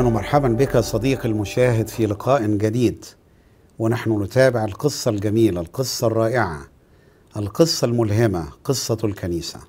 اهلا ومرحبا بك صديقي المشاهد في لقاء جديد ونحن نتابع القصه الجميله القصه الرائعه القصه الملهمه قصه الكنيسه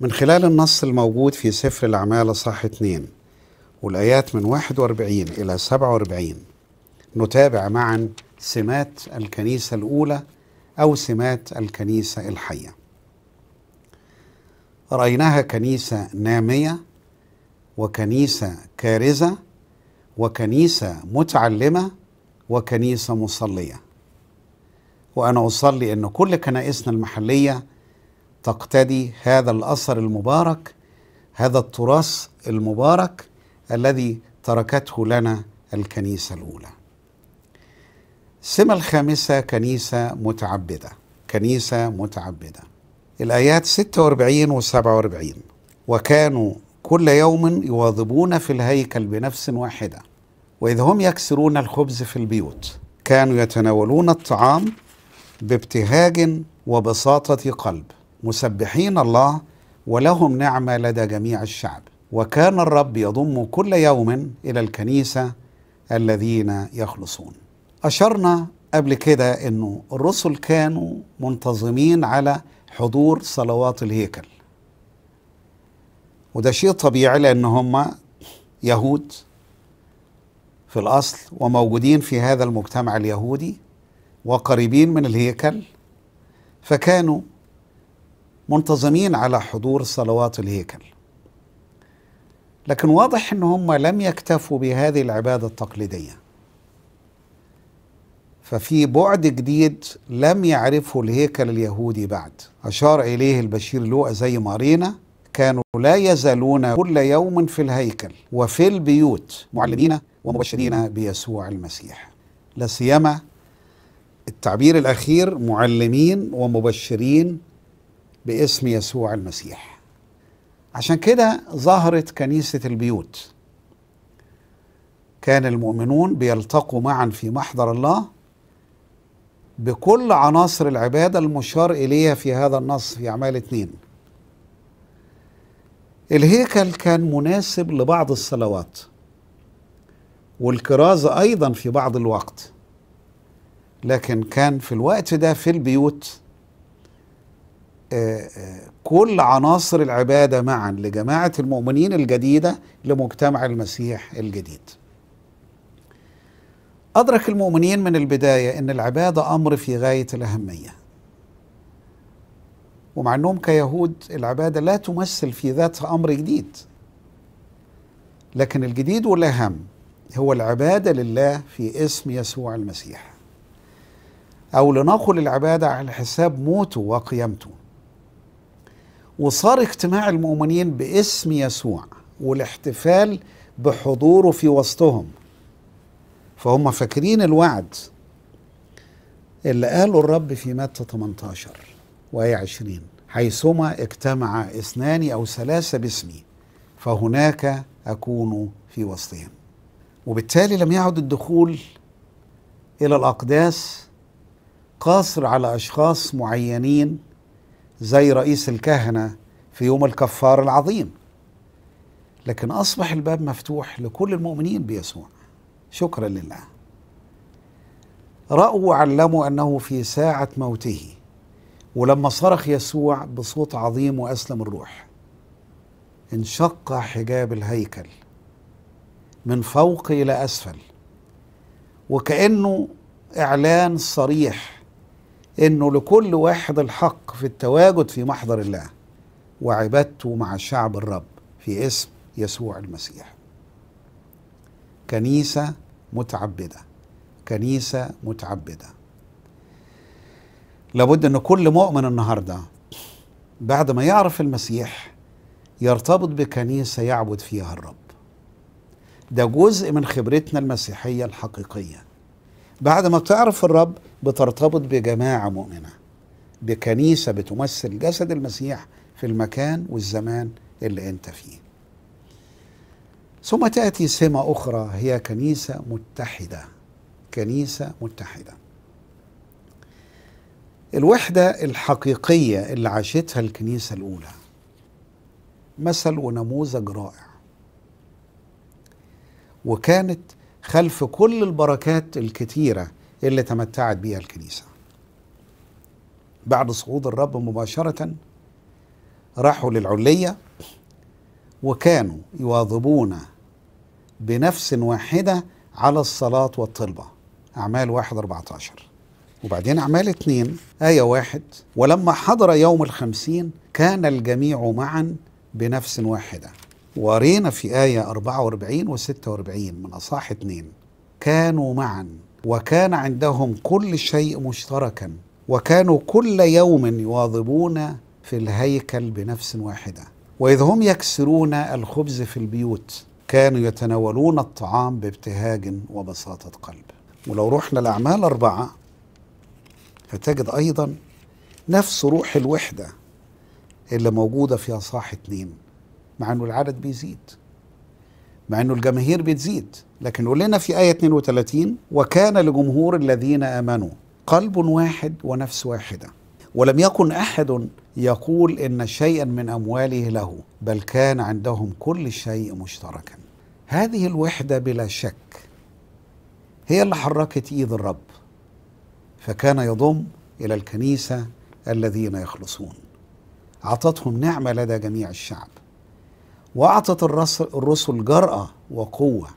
من خلال النص الموجود في سفر الاعمال صح 2 والايات من 41 الى 47 نتابع معا سمات الكنيسه الاولى او سمات الكنيسه الحيه رايناها كنيسه ناميه وكنيسة كارزة وكنيسة متعلمة وكنيسة مصلية وأنا أصلي أن كل كنائسنا المحلية تقتدي هذا الأثر المبارك هذا التراث المبارك الذي تركته لنا الكنيسة الأولى السمة الخامسة كنيسة متعبدة كنيسة متعبدة الآيات 46 و 47 وكانوا كل يوم يواظبون في الهيكل بنفس واحدة وإذ هم يكسرون الخبز في البيوت كانوا يتناولون الطعام بابتهاج وبساطة قلب مسبحين الله ولهم نعمة لدى جميع الشعب وكان الرب يضم كل يوم إلى الكنيسة الذين يخلصون أشرنا قبل كده أنه الرسل كانوا منتظمين على حضور صلوات الهيكل وده شيء طبيعي لأن هم يهود في الأصل وموجودين في هذا المجتمع اليهودي وقريبين من الهيكل فكانوا منتظمين على حضور صلوات الهيكل لكن واضح ان هم لم يكتفوا بهذه العباده التقليديه ففي بعد جديد لم يعرفه الهيكل اليهودي بعد اشار اليه البشير لوقا زي ما قرينا كانوا لا يزالون كل يوم في الهيكل وفي البيوت معلمين ومبشرين بيسوع المسيح لا سيما التعبير الاخير معلمين ومبشرين باسم يسوع المسيح عشان كده ظهرت كنيسه البيوت كان المؤمنون بيلتقوا معا في محضر الله بكل عناصر العباده المشار اليها في هذا النص في اعمال اتنين الهيكل كان مناسب لبعض الصلوات والكرازة أيضا في بعض الوقت لكن كان في الوقت ده في البيوت آه، آه، كل عناصر العبادة معا لجماعة المؤمنين الجديدة لمجتمع المسيح الجديد أدرك المؤمنين من البداية أن العبادة أمر في غاية الأهمية ومع انهم كيهود العباده لا تمثل في ذاتها امر جديد لكن الجديد والاهم هو العباده لله في اسم يسوع المسيح او لنقل العباده على حساب موته وقيامته وصار اجتماع المؤمنين باسم يسوع والاحتفال بحضوره في وسطهم فهم فاكرين الوعد اللي قاله الرب في متى 18 وآية 20 حيثما اجتمع اثنان أو ثلاثة باسمي فهناك أكون في وسطهم وبالتالي لم يعد الدخول إلى الأقداس قاصر على أشخاص معينين زي رئيس الكهنة في يوم الكفار العظيم لكن أصبح الباب مفتوح لكل المؤمنين بيسوع شكرا لله رأوا وعلموا أنه في ساعة موته ولما صرخ يسوع بصوت عظيم واسلم الروح انشق حجاب الهيكل من فوق الى اسفل وكانه اعلان صريح انه لكل واحد الحق في التواجد في محضر الله وعبادته مع شعب الرب في اسم يسوع المسيح كنيسه متعبده كنيسه متعبده لابد ان كل مؤمن النهارده بعد ما يعرف المسيح يرتبط بكنيسه يعبد فيها الرب ده جزء من خبرتنا المسيحيه الحقيقيه بعد ما بتعرف الرب بترتبط بجماعه مؤمنه بكنيسه بتمثل جسد المسيح في المكان والزمان اللي انت فيه ثم تاتي سمه اخرى هي كنيسه متحده كنيسه متحده الوحدة الحقيقية اللي عاشتها الكنيسة الأولى مثل ونموذج رائع وكانت خلف كل البركات الكتيرة اللي تمتعت بها الكنيسة بعد صعود الرب مباشرة راحوا للعلية وكانوا يواظبون بنفس واحدة على الصلاة والطلبة أعمال واحد 14 وبعدين أعمال اثنين آية واحد ولما حضر يوم الخمسين كان الجميع معا بنفس واحدة ورينا في آية 44 و 46 من أصح اثنين كانوا معا وكان عندهم كل شيء مشتركا وكانوا كل يوم يواظبون في الهيكل بنفس واحدة وإذ هم يكسرون الخبز في البيوت كانوا يتناولون الطعام بابتهاج وبساطة قلب ولو رحنا لأعمال أربعة فتجد أيضا نفس روح الوحدة اللي موجودة في أصحاح اتنين مع أنه العدد بيزيد مع أنه الجماهير بتزيد لكن قول لنا في آية 32 وكان لجمهور الذين آمنوا قلب واحد ونفس واحدة ولم يكن أحد يقول إن شيئا من أمواله له بل كان عندهم كل شيء مشتركا هذه الوحدة بلا شك هي اللي حركت إيد الرب فكان يضم إلى الكنيسة الذين يخلصون أعطتهم نعمة لدى جميع الشعب وأعطت الرسل جرأة وقوة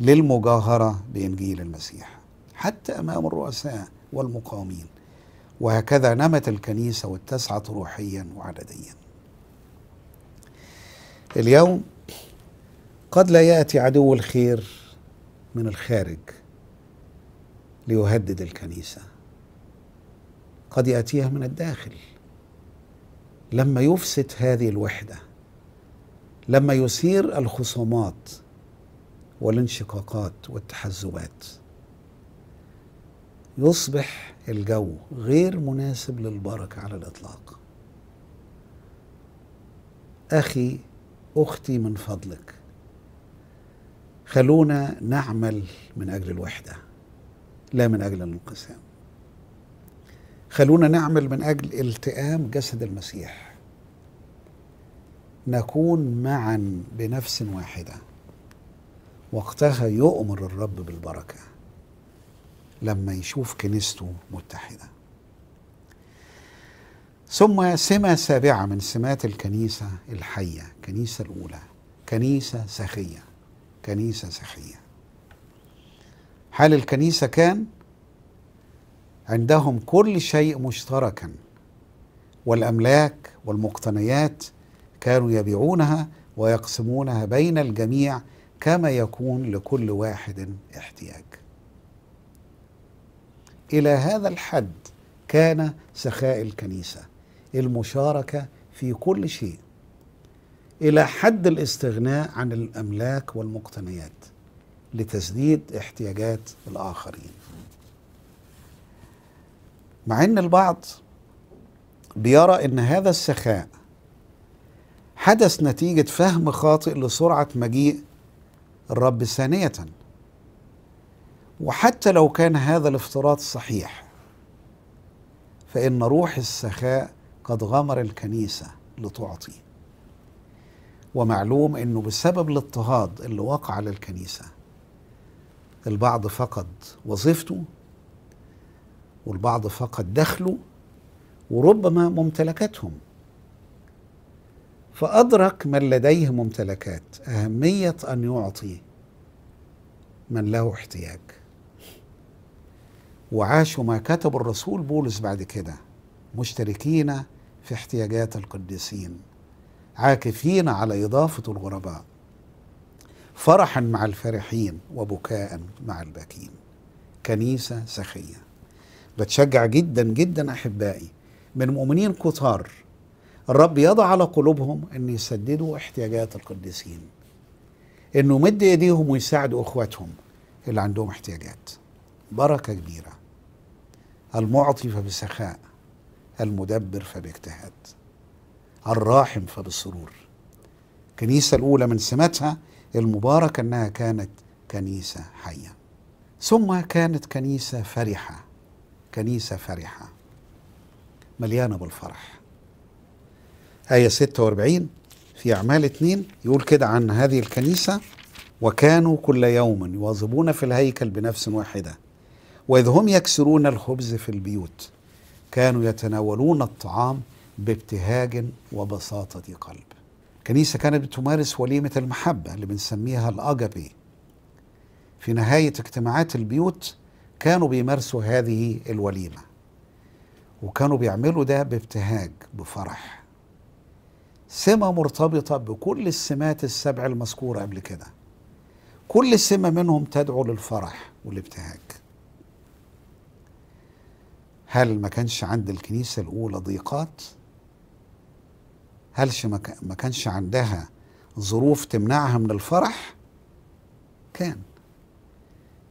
للمجاهرة بإنجيل المسيح حتى أمام الرؤساء والمقاومين وهكذا نمت الكنيسة واتسعت روحيا وعدديا اليوم قد لا يأتي عدو الخير من الخارج ليهدد الكنيسة قد ياتيها من الداخل لما يفسد هذه الوحده لما يثير الخصومات والانشقاقات والتحزبات يصبح الجو غير مناسب للبركه على الاطلاق اخي اختي من فضلك خلونا نعمل من اجل الوحده لا من اجل الانقسام خلونا نعمل من اجل التئام جسد المسيح نكون معا بنفس واحده وقتها يؤمر الرب بالبركه لما يشوف كنيسته متحده ثم سمه سابعه من سمات الكنيسه الحيه الكنيسه الاولى كنيسه سخيه كنيسه سخيه حال الكنيسه كان عندهم كل شيء مشتركا والاملاك والمقتنيات كانوا يبيعونها ويقسمونها بين الجميع كما يكون لكل واحد احتياج الى هذا الحد كان سخاء الكنيسه المشاركه في كل شيء الى حد الاستغناء عن الاملاك والمقتنيات لتسديد احتياجات الاخرين مع ان البعض بيرى ان هذا السخاء حدث نتيجه فهم خاطئ لسرعه مجيء الرب ثانيه وحتى لو كان هذا الافتراض صحيح فان روح السخاء قد غمر الكنيسه لتعطي ومعلوم انه بسبب الاضطهاد اللي وقع على الكنيسه البعض فقد وظيفته والبعض فقد دخله وربما ممتلكاتهم فأدرك من لديه ممتلكات أهمية أن يعطي من له احتياج وعاشوا ما كتب الرسول بولس بعد كده مشتركين في احتياجات القديسين عاكفين على إضافة الغرباء فرحا مع الفرحين وبكاء مع الباكين كنيسة سخية بتشجع جدا جدا احبائي من مؤمنين كثار الرب يضع على قلوبهم ان يسددوا احتياجات القديسين انه مد ايديهم ويساعدوا اخواتهم اللي عندهم احتياجات بركه كبيره المعطي فبسخاء المدبر فباجتهاد الراحم فبسرور الكنيسه الاولى من سماتها المباركه انها كانت كنيسه حيه ثم كانت كنيسه فرحه كنيسة فرحة مليانة بالفرح آية 46 في أعمال 2 يقول كده عن هذه الكنيسة وكانوا كل يوم يواظبون في الهيكل بنفس واحدة وإذ هم يكسرون الخبز في البيوت كانوا يتناولون الطعام بابتهاج وبساطة قلب الكنيسة كانت بتمارس وليمة المحبة اللي بنسميها الأجبي في نهاية اجتماعات البيوت كانوا بيمارسوا هذه الوليمة وكانوا بيعملوا ده بابتهاج بفرح سمة مرتبطة بكل السمات السبع المذكورة قبل كده كل سمة منهم تدعو للفرح والابتهاج هل ما كانش عند الكنيسة الأولى ضيقات؟ هل ما كانش عندها ظروف تمنعها من الفرح؟ كان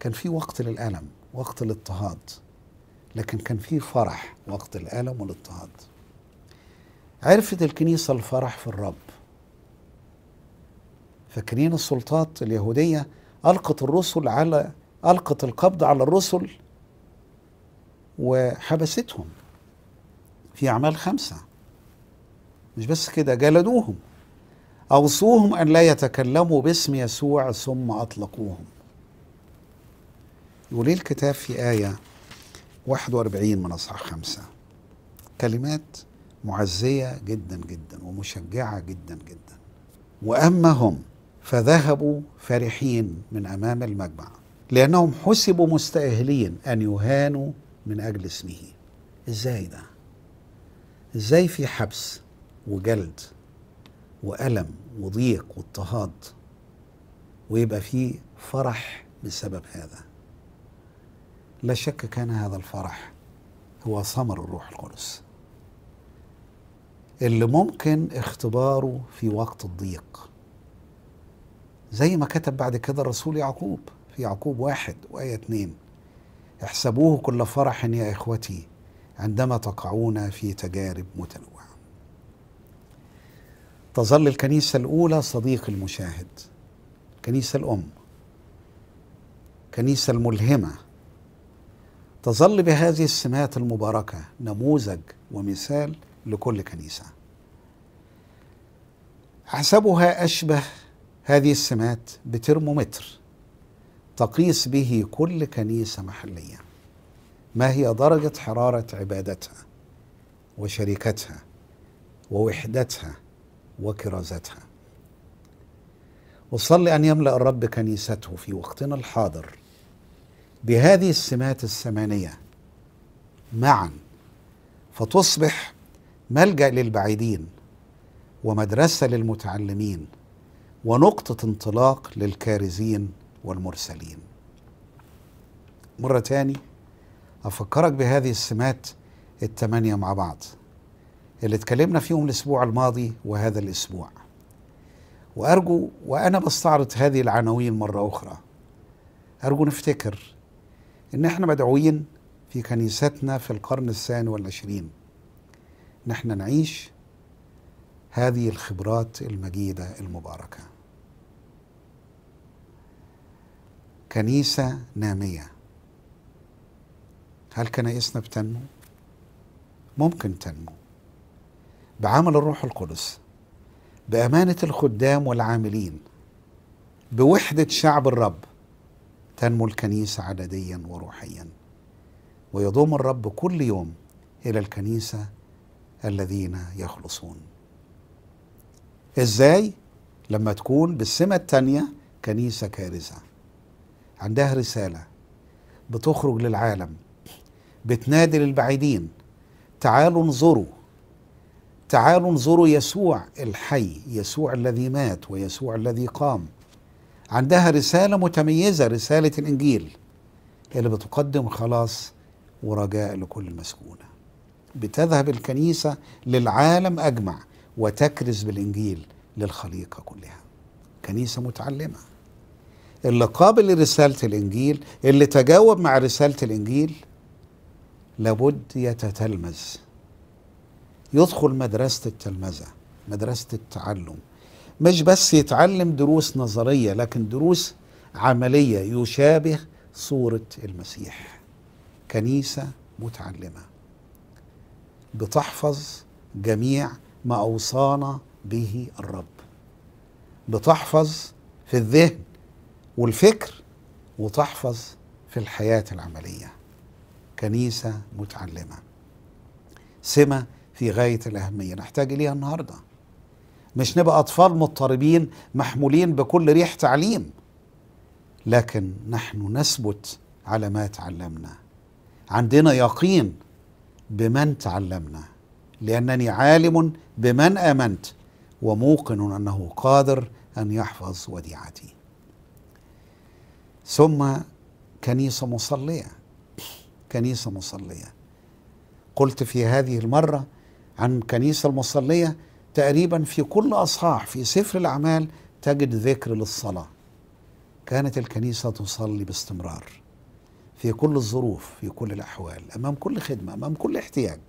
كان في وقت للألم وقت الاضطهاد لكن كان في فرح وقت الألم والاضطهاد عرفت الكنيسة الفرح في الرب فاكرين السلطات اليهودية ألقت الرسل على ألقت القبض على الرسل وحبستهم في أعمال خمسة مش بس كده جلدوهم أوصوهم أن لا يتكلموا باسم يسوع ثم أطلقوهم يقول إيه الكتاب في آية 41 من أصحاح خمسة كلمات معزية جدا جدا ومشجعة جدا جدا وأما هم فذهبوا فرحين من أمام المجمع لأنهم حسبوا مستأهلين أن يهانوا من أجل اسمه إزاي ده؟ إزاي في حبس وجلد وألم وضيق واضطهاد ويبقى فيه فرح بسبب هذا لا شك كان هذا الفرح هو ثمر الروح القدس اللي ممكن اختباره في وقت الضيق زي ما كتب بعد كده الرسول يعقوب في يعقوب واحد وآية اتنين احسبوه كل فرح يا إخوتي عندما تقعون في تجارب متنوعة تظل الكنيسة الأولى صديق المشاهد كنيسة الأم كنيسة الملهمة تظل بهذه السمات المباركة نموذج ومثال لكل كنيسة حسبها أشبه هذه السمات بترمومتر تقيس به كل كنيسة محلية ما هي درجة حرارة عبادتها وشركتها ووحدتها وكرازتها وصلي أن يملأ الرب كنيسته في وقتنا الحاضر بهذه السمات الثمانية معا فتصبح ملجأ للبعيدين ومدرسة للمتعلمين ونقطة انطلاق للكارزين والمرسلين مرة تاني أفكرك بهذه السمات التمانية مع بعض اللي اتكلمنا فيهم الأسبوع الماضي وهذا الأسبوع وأرجو وأنا بستعرض هذه العناوين مرة أخرى أرجو نفتكر ان احنا مدعوين في كنيستنا في القرن الثاني والعشرين ان احنا نعيش هذه الخبرات المجيده المباركه كنيسه ناميه هل كنائسنا بتنمو ممكن تنمو بعمل الروح القدس بامانه الخدام والعاملين بوحده شعب الرب تنمو الكنيسة عدديا وروحيا ويضم الرب كل يوم إلى الكنيسة الذين يخلصون إزاي؟ لما تكون بالسمة التانية كنيسة كارثة عندها رسالة بتخرج للعالم بتنادي للبعيدين تعالوا انظروا تعالوا انظروا يسوع الحي يسوع الذي مات ويسوع الذي قام عندها رسالة متميزة رسالة الإنجيل اللي بتقدم خلاص ورجاء لكل مسكونة بتذهب الكنيسة للعالم أجمع وتكرز بالإنجيل للخليقة كلها كنيسة متعلمة اللي قابل لرسالة الإنجيل اللي تجاوب مع رسالة الإنجيل لابد يتتلمذ يدخل مدرسة التلمذة مدرسة التعلم مش بس يتعلم دروس نظرية لكن دروس عملية يشابه صورة المسيح كنيسة متعلمة بتحفظ جميع ما أوصانا به الرب بتحفظ في الذهن والفكر وتحفظ في الحياة العملية كنيسة متعلمة سمة في غاية الأهمية نحتاج إليها النهارده مش نبقى أطفال مضطربين محمولين بكل ريح تعليم لكن نحن نثبت على ما تعلمنا عندنا يقين بمن تعلمنا لأنني عالم بمن آمنت وموقن أنه قادر أن يحفظ وديعتي ثم كنيسة مصلية كنيسة مصلية قلت في هذه المرة عن كنيسة المصلية تقريبا في كل أصحاح في سفر الأعمال تجد ذكر للصلاة كانت الكنيسة تصلي باستمرار في كل الظروف في كل الأحوال أمام كل خدمة أمام كل احتياج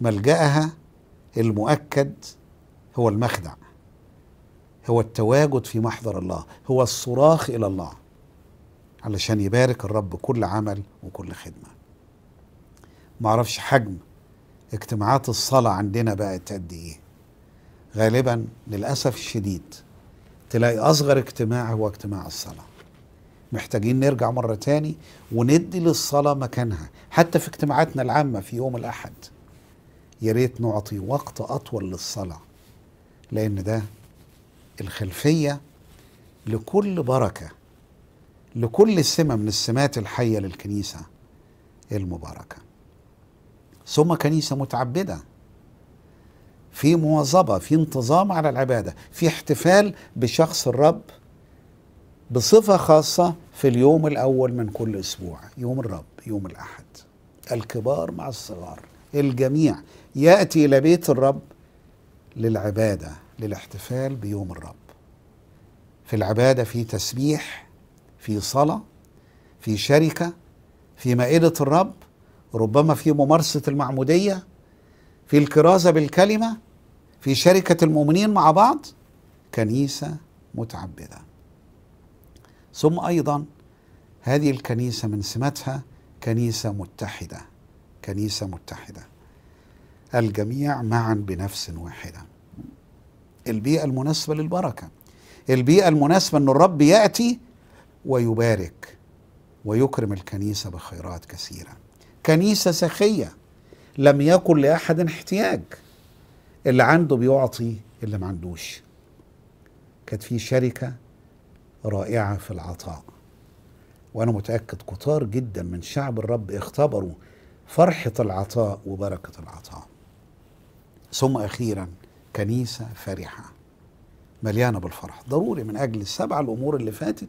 ملجأها المؤكد هو المخدع هو التواجد في محضر الله هو الصراخ إلى الله علشان يبارك الرب كل عمل وكل خدمة معرفش حجم اجتماعات الصلاة عندنا بقت قد إيه غالبا للأسف الشديد تلاقي أصغر اجتماع هو اجتماع الصلاة محتاجين نرجع مرة تاني وندي للصلاة مكانها حتى في اجتماعاتنا العامة في يوم الأحد يا ريت نعطي وقت أطول للصلاة لأن ده الخلفية لكل بركة لكل سمة من السمات الحية للكنيسة المباركة ثم كنيسة متعبدة في مواظبه في انتظام على العباده في احتفال بشخص الرب بصفه خاصه في اليوم الاول من كل اسبوع يوم الرب يوم الاحد الكبار مع الصغار الجميع ياتي الى بيت الرب للعباده للاحتفال بيوم الرب في العباده في تسبيح في صلاه في شركه في مائده الرب ربما في ممارسه المعموديه في الكرازه بالكلمه في شركة المؤمنين مع بعض كنيسة متعبدة ثم أيضا هذه الكنيسة من سماتها كنيسة متحدة كنيسة متحدة الجميع معا بنفس واحدة البيئة المناسبة للبركة البيئة المناسبة أن الرب يأتي ويبارك ويكرم الكنيسة بخيرات كثيرة كنيسة سخية لم يكن لأحد احتياج اللي عنده بيعطي اللي ما عندوش كانت في شركة رائعة في العطاء وأنا متأكد كتار جدا من شعب الرب اختبروا فرحة العطاء وبركة العطاء ثم أخيرا كنيسة فرحة مليانة بالفرح ضروري من أجل السبع الأمور اللي فاتت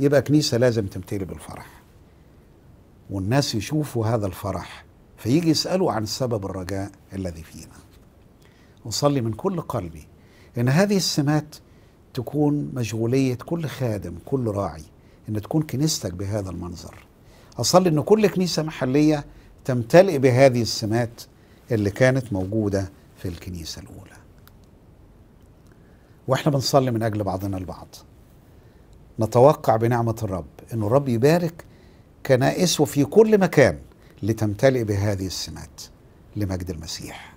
يبقى كنيسة لازم تمتلي بالفرح والناس يشوفوا هذا الفرح فيجي يسألوا عن سبب الرجاء الذي فينا نصلي من كل قلبي ان هذه السمات تكون مشغوليه كل خادم كل راعي ان تكون كنيستك بهذا المنظر اصلي ان كل كنيسه محليه تمتلئ بهذه السمات اللي كانت موجوده في الكنيسه الاولى واحنا بنصلي من اجل بعضنا البعض نتوقع بنعمه الرب ان الرب يبارك كنائسه في كل مكان لتمتلئ بهذه السمات لمجد المسيح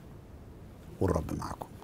والرب معكم